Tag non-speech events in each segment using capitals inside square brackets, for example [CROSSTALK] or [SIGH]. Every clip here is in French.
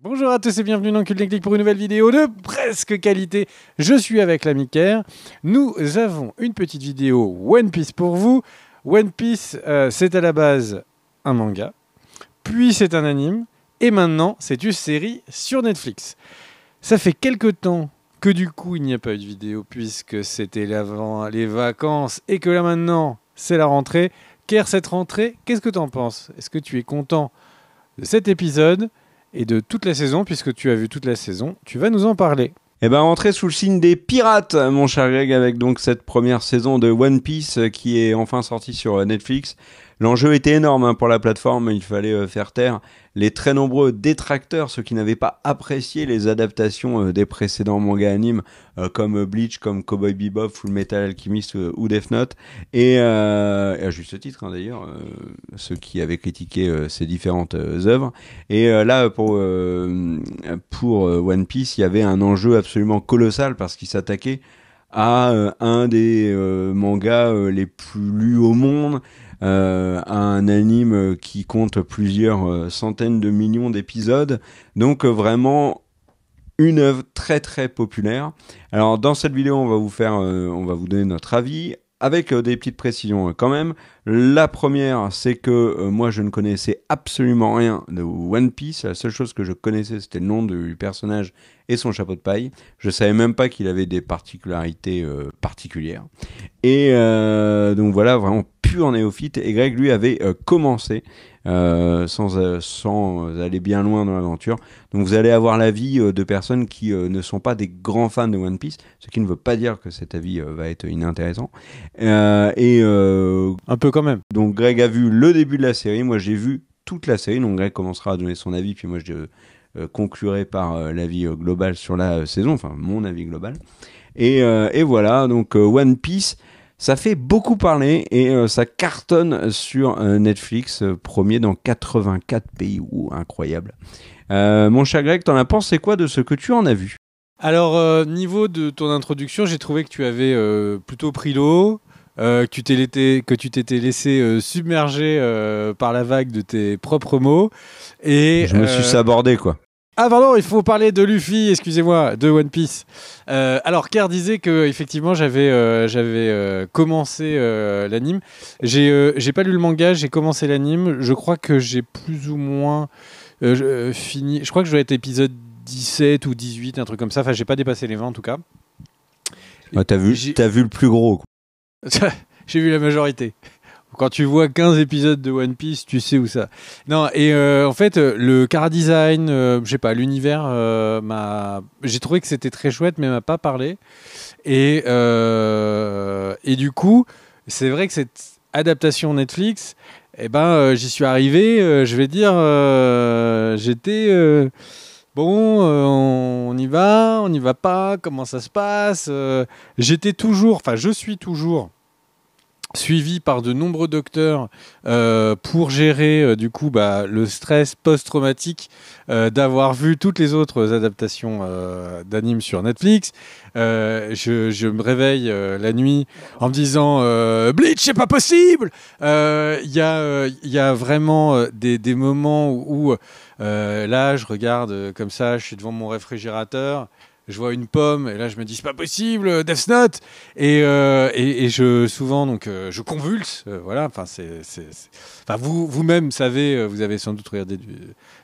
Bonjour à tous et bienvenue dans Cultechnique pour une nouvelle vidéo de presque qualité. Je suis avec l'ami Kerr. Nous avons une petite vidéo One Piece pour vous. One Piece, euh, c'est à la base un manga, puis c'est un anime, et maintenant c'est une série sur Netflix. Ça fait quelque temps que du coup il n'y a pas eu de vidéo puisque c'était les vacances et que là maintenant c'est la rentrée. Kerr, cette rentrée, qu'est-ce que t'en penses Est-ce que tu es content de cet épisode et de toute la saison, puisque tu as vu toute la saison, tu vas nous en parler. Et eh bien entrer sous le signe des pirates, mon cher Greg, avec donc cette première saison de One Piece euh, qui est enfin sortie sur euh, Netflix. L'enjeu était énorme hein, pour la plateforme, il fallait euh, faire taire les très nombreux détracteurs, ceux qui n'avaient pas apprécié les adaptations euh, des précédents mangas animes euh, comme Bleach, comme Cowboy Bebop, Full Metal Alchemist ou Death Note, et, à juste titre hein, d'ailleurs, ceux qui avaient critiqué ces différentes œuvres. Et là, pour, pour One Piece, il y avait un enjeu absolument colossal parce qu'il s'attaquait à un des mangas les plus lus au monde. Euh, un anime euh, qui compte plusieurs euh, centaines de millions d'épisodes. Donc vraiment une œuvre très très populaire. Alors dans cette vidéo, on va vous faire, on va vous donner notre avis avec des petites précisions quand même. La première, c'est que moi je ne connaissais absolument rien de One Piece. La seule chose que je connaissais, c'était le nom du personnage et son chapeau de paille. Je savais même pas qu'il avait des particularités particulières. Et donc voilà, vraiment en néophyte, et Greg, lui, avait euh, commencé euh, euh, sans, aller bien loin dans l'aventure. Donc vous allez avoir l'avis de personnes qui ne sont pas des grands fans de One Piece, ce qui ne veut pas dire que cet avis va être inintéressant. et un peu quand même. Donc Greg a vu le début de la série, moi j'ai vu toute la série, donc Greg commencera à donner son avis, puis moi je conclurai par l'avis global sur la saison, enfin mon avis global. Et, et voilà, donc One Piece. Ça fait beaucoup parler et euh, ça cartonne sur euh, Netflix, euh, premier dans 84 pays. ou incroyable. mon cher Greg, t'en as pensé quoi de ce que tu en as vu Alors, niveau de ton introduction, j'ai trouvé que tu avais plutôt pris l'eau. que tu t'étais laissé submerger par la vague de tes propres mots et je me suis sabordé quoi. Ah non, il faut parler de Luffy, excusez-moi, de One Piece. Euh, alors, Kerr disait que effectivement, j'avais euh, euh, commencé l'anime. J'ai j'ai pas lu le manga, j'ai commencé l'anime. Je crois que j'ai plus ou moins fini. Je crois que je été être épisode 17 ou 18, un truc comme ça. Enfin, j'ai pas dépassé les 20 en tout cas. Ah, t'as vu, vu le plus gros. [LAUGHS] j'ai vu la majorité. Quand tu vois 15 épisodes de One Piece, tu sais où ça. Non, et euh, en fait, euh, le car design, euh, je sais pas, l'univers m'a. J'ai trouvé que c'était très chouette, mais m'a pas parlé. Et, et du coup, c'est vrai que cette adaptation Netflix, eh ben, j'y suis arrivé, je vais dire, j'étais bon, on y va, on n'y va pas, comment ça se passe. J'étais toujours, enfin je suis toujours suivi par de nombreux docteurs euh, pour gérer euh, du coup bah, le stress post-traumatique euh, d'avoir vu toutes les autres adaptations d'animes sur Netflix. Je, me réveille la nuit en me disant Bleach, c'est pas possible. Il y, a vraiment des, moments où là, je regarde comme ça, je suis devant mon réfrigérateur je vois une pomme et là je me dis c'est pas possible euh, Death Note euh, et, et, je souvent donc euh, je convulse voilà enfin c'est enfin vous vous-même savez vous avez sans doute regardé du,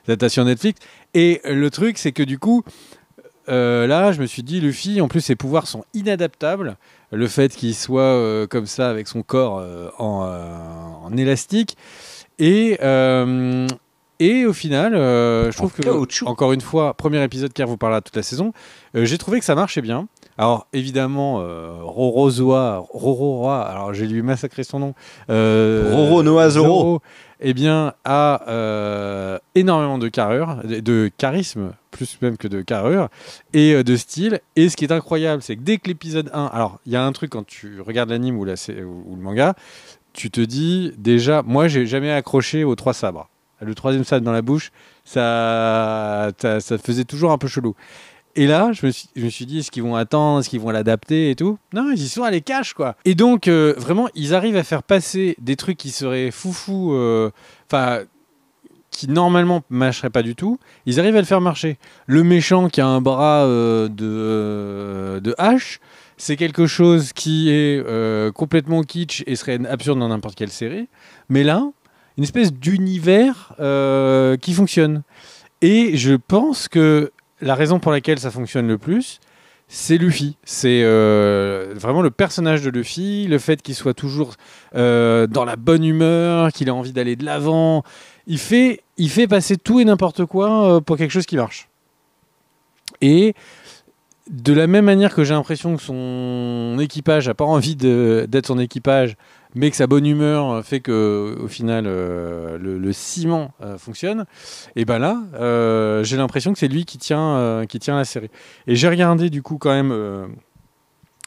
des Netflix et le truc c'est que du coup là, je me suis dit, Luffy, en plus, ses pouvoirs sont inadaptables. Le fait qu'il soit comme ça avec son corps en, en, élastique. Et, et au final, euh, je trouve que, encore une fois, premier épisode car vous parlera toute la saison, euh, j'ai trouvé que ça marchait bien. Alors évidemment, euh, Rorozoa, alors j'ai lui massacré son nom, euh, Roro Noa eh bien, a euh, énormément de carrure, de, charisme, plus même que de carrure, et de style. Et ce qui est incroyable, c'est que dès que l'épisode 1, alors il y a un truc quand tu regardes l'anime ou, la, ou le manga, tu te dis déjà, moi j'ai jamais accroché aux trois sabres le troisième sable dans la bouche, ça, ça, faisait toujours un peu chelou. Et là, je me suis, dit, est-ce qu'ils vont attendre, est-ce qu'ils vont l'adapter et tout Non, ils y sont à les cash, quoi. Et donc, euh, vraiment, ils arrivent à faire passer des trucs qui seraient foufou, euh, enfin, qui normalement mâcheraient pas du tout, ils arrivent à le faire marcher. Le méchant qui a un bras euh, de, de hache, c'est quelque chose qui est complètement kitsch et serait absurde dans n'importe quelle série. Mais là, une espèce d'univers euh, qui fonctionne. Et je pense que la raison pour laquelle ça fonctionne le plus, c'est Luffy. C'est euh, vraiment le personnage de Luffy, le fait qu'il soit toujours euh, dans la bonne humeur, qu'il ait envie d'aller de l'avant. Il fait, il fait passer tout et n'importe quoi pour quelque chose qui marche. Et de la même manière que j'ai l'impression que son équipage n'a pas envie d'être son équipage, mais que sa bonne humeur fait que au final euh, le, ciment euh, fonctionne, et ben là euh, j'ai l'impression que c'est lui qui tient, qui tient la série. Et j'ai regardé du coup quand même,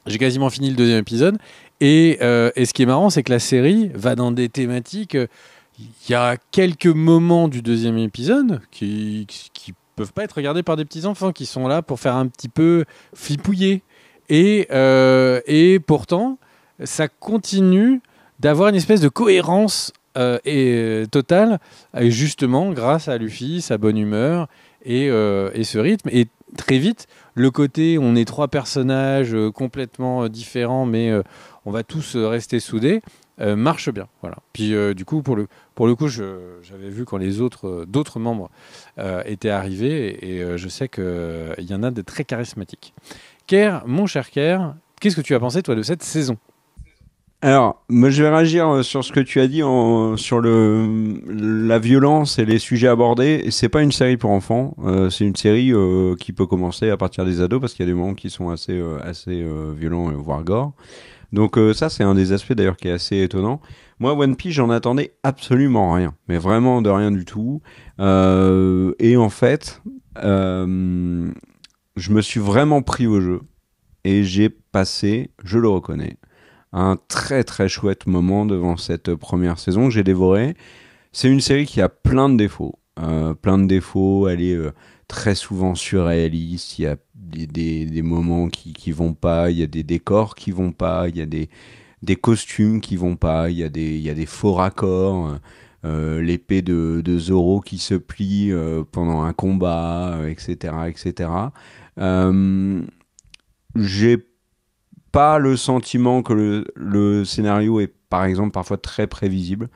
j'ai quasiment fini le deuxième épisode, et, et ce qui est marrant c'est que la série va dans des thématiques. Il y a quelques moments du deuxième épisode qui ne peuvent pas être regardés par des petits enfants qui sont là pour faire un petit peu flipouiller. Et, euh, et pourtant, ça continue d'avoir une espèce de cohérence euh, et, euh, totale, et justement grâce à Luffy, sa bonne humeur et, et ce rythme. Et très vite, le côté on est trois personnages complètement différents, mais on va tous rester soudés, euh, marche bien. Voilà. Puis euh, du coup, pour le, pour le coup, j'avais vu quand les autres euh, d'autres membres étaient arrivés et, je sais qu'il y en a des très charismatiques. Kerr, mon cher Kerr, qu'est-ce que tu as pensé toi de cette saison alors, moi, je vais réagir sur ce que tu as dit en, sur le, la violence et les sujets abordés. C'est pas une série pour enfants. c'est une série qui peut commencer à partir des ados parce qu'il y a des moments qui sont assez, assez violents, voire gore. Donc euh, ça, c'est un des aspects d'ailleurs qui est assez étonnant. Moi, One Piece, j'en attendais absolument rien, mais vraiment de rien du tout. Euh, et en fait, euh, je me suis vraiment pris au jeu et j'ai passé, je le reconnais, un très très chouette moment devant cette première saison que j'ai dévorée. C'est une série qui a plein de défauts, plein de défauts. Elle est très souvent surréaliste, il y a des, des, des moments qui, qui vont pas, il y a des décors qui vont pas, il y a des, des costumes qui vont pas, il y a des, il y a des faux raccords, euh, l'épée de, de, Zoro qui se plie euh, pendant un combat, etc. Euh, etc. J'ai pas le sentiment que le, le, scénario est par exemple parfois très prévisible.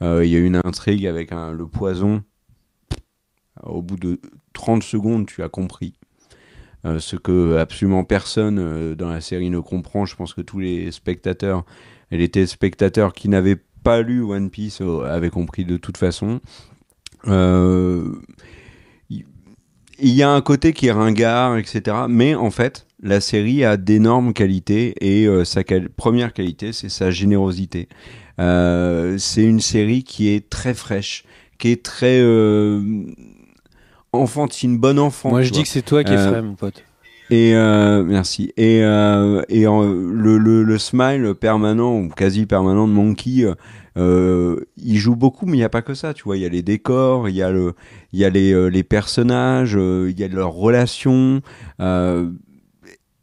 Il y a une intrigue avec un, le poison au bout de 30 secondes, tu as compris. Euh, ce que absolument personne euh, dans la série ne comprend, je pense que tous les spectateurs et les téléspectateurs qui n'avaient pas lu One Piece euh, avaient compris de toute façon. Il y a un côté qui est ringard, etc. Mais en fait, la série a d'énormes qualités et sa première qualité, c'est sa générosité. c'est une série qui est très fraîche, qui est très c'est une bonne enfant. Moi, je dis que c'est toi qui es euh, frais, mon pote. Et euh, merci. Et, euh, le, smile permanent ou quasi permanent de Monkey, il joue beaucoup, mais il n'y a pas que ça. Tu vois, il y a les décors, il y a le, y les, personnages, il y a leurs relations. il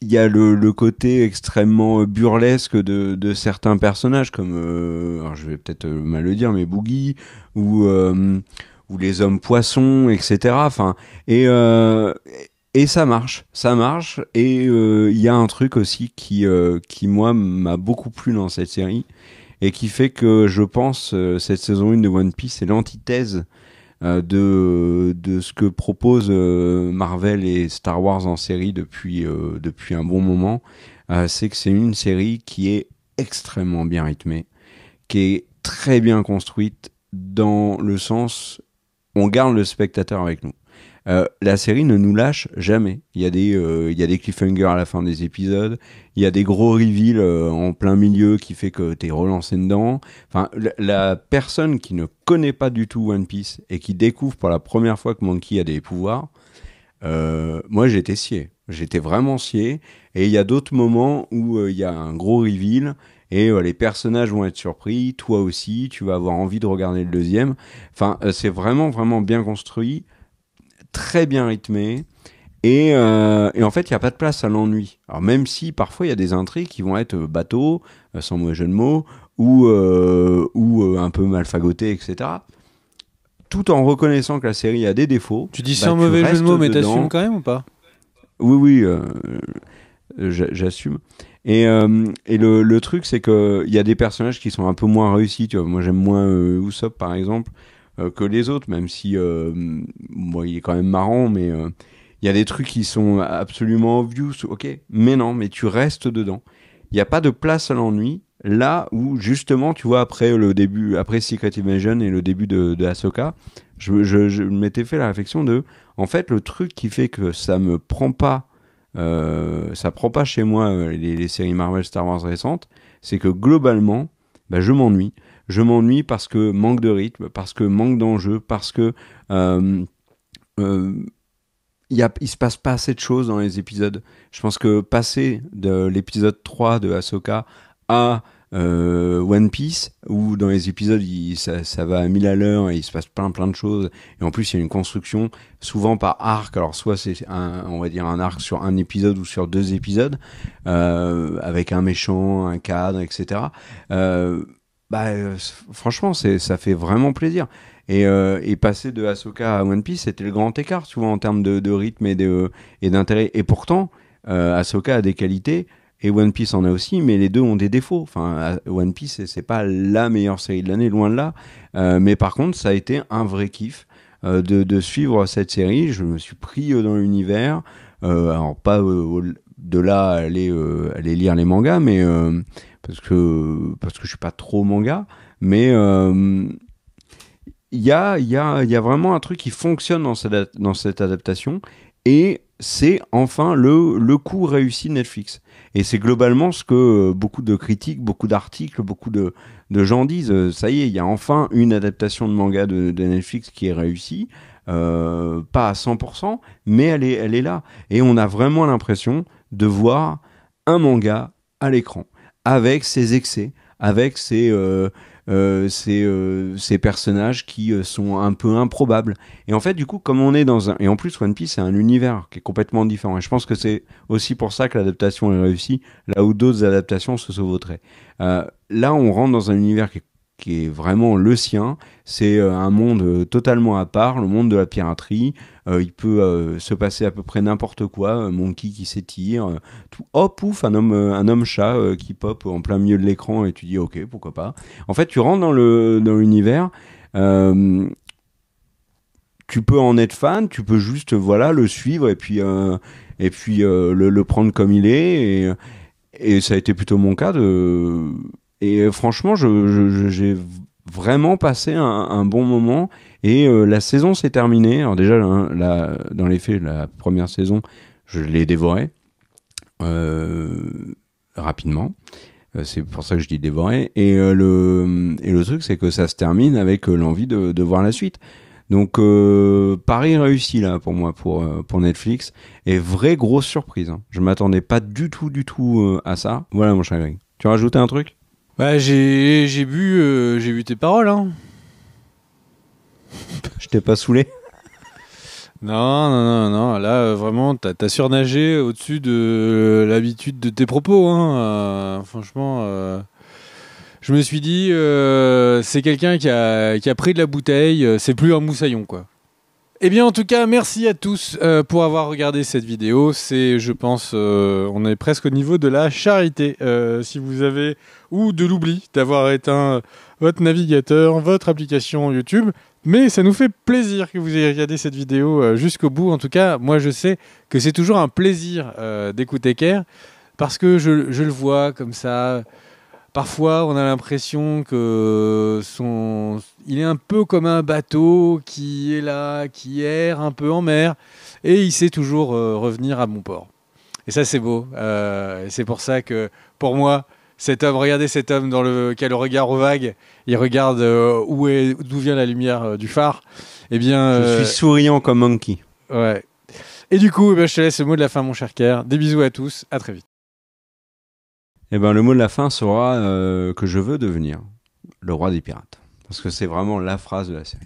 y a le, côté extrêmement burlesque de, certains personnages, comme je vais peut-être mal le dire, mais Boogie ou les hommes poissons, etc. Enfin, et, euh, et ça marche, ça marche. Et il euh, y a un truc aussi qui, euh, qui moi, m'a beaucoup plu dans cette série et qui fait que je pense cette saison 1 de One Piece est l'antithèse de, ce que proposent Marvel et Star Wars en série depuis, depuis un bon moment. c'est que c'est une série qui est extrêmement bien rythmée, qui est très bien construite dans le sens on garde le spectateur avec nous. Euh, la série ne nous lâche jamais. Il y, a des, euh, y des cliffhangers à la fin des épisodes, il y a des gros reveals euh, en plein milieu qui fait que t'es relancé dedans. Enfin, la, personne qui ne connaît pas du tout One Piece et qui découvre pour la première fois que Monkey a des pouvoirs, moi j'étais scié. J'étais vraiment scié. Et il y a d'autres moments où il y a un gros reveal et euh, les personnages vont être surpris, toi aussi, tu vas avoir envie de regarder le deuxième. Enfin, euh, c'est vraiment, vraiment bien construit, très bien rythmé. Et, euh, en fait, il n'y a pas de place à l'ennui. Alors même si parfois il y a des intrigues qui vont être bateaux, sans mauvais jeu de mots, ou, ou un peu mal etc tout en reconnaissant que la série a des défauts. Tu dis bah, sans mauvais jeu de mots, mais t'assumes quand même ou pas Oui, oui, j'assume. Et, euh, et le, le, truc, c'est qu'il y a des personnages qui sont un peu moins réussis. Tu vois. Moi, j'aime moins euh, Usopp, par exemple, euh, que les autres, même si moi euh, il est quand même marrant, mais il y a des trucs qui sont absolument obvious. Ok, mais non, mais tu restes dedans. Il n'y a pas de place à l'ennui. Là où, justement, tu vois, après le début, après Secret Invasion et le début de, de Ahsoka, je, je, je m'étais fait la réflexion de, en fait, le truc qui fait que ça me prend pas euh, ça prend pas chez moi euh, les, séries Marvel Star Wars récentes, c'est que globalement, bah, je m'ennuie. Je m'ennuie parce que manque de rythme, parce que manque d'enjeu, parce que euh, euh il se passe pas assez de choses dans les épisodes. Je pense que passer de l'épisode 3 de Ahsoka à euh, One Piece, où dans les épisodes, ça, ça, va à mille à l'heure et il se passe plein plein de choses. Et en plus, il y a une construction souvent par arc. Alors soit c'est un, on va dire un arc sur un épisode ou sur deux épisodes, euh, avec un méchant, un cadre, etc. Euh, bah, euh, franchement, c'est, ça fait vraiment plaisir. Et, euh, et, passer de Ahsoka à One Piece, c'était le grand écart, souvent en termes de, de rythme et, de, et d'intérêt. Et pourtant, euh, Ahsoka a des qualités et One Piece en a aussi, mais les deux ont des défauts. Enfin, One Piece, c'est pas la meilleure série de l'année, loin de là. Euh, mais par contre, ça a été un vrai kiff euh, de, suivre cette série. Je me suis pris euh, dans l'univers. alors pas de là aller aller lire les mangas, mais parce que parce que je suis pas trop manga, mais il y a, y, y a vraiment un truc qui fonctionne dans cette, dans cette adaptation et c'est enfin le, le coup réussi de Netflix. Et c'est globalement ce que euh, beaucoup de critiques, beaucoup d'articles, beaucoup de, gens disent. Euh, ça y est, il y a enfin une adaptation de manga de, Netflix qui est réussie. Euh, pas à 100%, mais elle est, elle est là. Et on a vraiment l'impression de voir un manga à l'écran, avec ses excès, avec ses... Euh, ces, euh, ces personnages qui euh, sont un peu improbables. Et en fait, du coup, comme on est dans un... Et en plus, One Piece, c'est un univers qui est complètement différent. Et je pense que c'est aussi pour ça que l'adaptation est réussie, là où d'autres adaptations se sauvoteraient. là, on rentre dans un univers qui est qui est vraiment le sien. C'est euh, un monde euh, totalement à part, le monde de la piraterie. Euh, il peut se passer à peu près n'importe quoi, Monkey qui s'étire, tout oh pouf, un homme un homme chat qui pop en plein milieu de l'écran et tu dis OK, pourquoi pas. En fait, tu rentres dans le dans l'univers tu peux en être fan, tu peux juste voilà le suivre et puis et puis le, prendre comme il est et ça a été plutôt mon cas de et euh, franchement, j'ai vraiment passé un, bon moment. Et euh, la saison s'est terminée. Alors déjà, hein, dans les faits, la première saison, je l'ai dévorée euh, rapidement. C'est pour ça que je dis dévoré. Et le et le truc, c'est que ça se termine avec l'envie de, voir la suite. Donc Paris réussi là pour moi pour pour Netflix et vraie grosse surprise. Hein. Je m'attendais pas du tout du tout à ça. Voilà mon chagrin. Tu rajoutais un truc bah, j'ai, j'ai bu, euh, j'ai vu tes paroles, hein. [LAUGHS] Je t'ai pas saoulé. Non, non, non, non. Là, euh, vraiment, t'as, surnagé au-dessus de euh, l'habitude de tes propos. Hein. franchement, je me suis dit, c'est quelqu'un qui a, qui a pris de la bouteille. c'est plus un moussaillon, quoi. Eh bien, en tout cas, merci à tous euh, pour avoir regardé cette vidéo. C'est, je pense, euh, on est presque au niveau de la charité. Euh, si vous avez, ou de l'oubli, d'avoir éteint votre navigateur, votre application YouTube. Mais ça nous fait plaisir que vous ayez regardé cette vidéo jusqu'au bout. En tout cas, moi, je sais que c'est toujours un plaisir d'écouter Care parce que je, le vois comme ça Parfois, on a l'impression que son, il est un peu comme un bateau qui est là, qui erre un peu en mer, et il sait toujours euh, revenir à bon port. Et ça, c'est beau. Euh, c'est pour ça que, pour moi, cet homme, regardez cet homme dans qui a le regard aux vagues, il regarde euh, où est, d'où vient la lumière du phare. Eh bien, je suis souriant comme Monkey. Ouais. Et du coup, eh ben, je te laisse le mot de la fin, mon cher Kerr. Des bisous à tous, à très vite eh ben, le mot de la fin sera euh, que je veux devenir le roi des pirates. Parce que c'est vraiment la phrase de la série.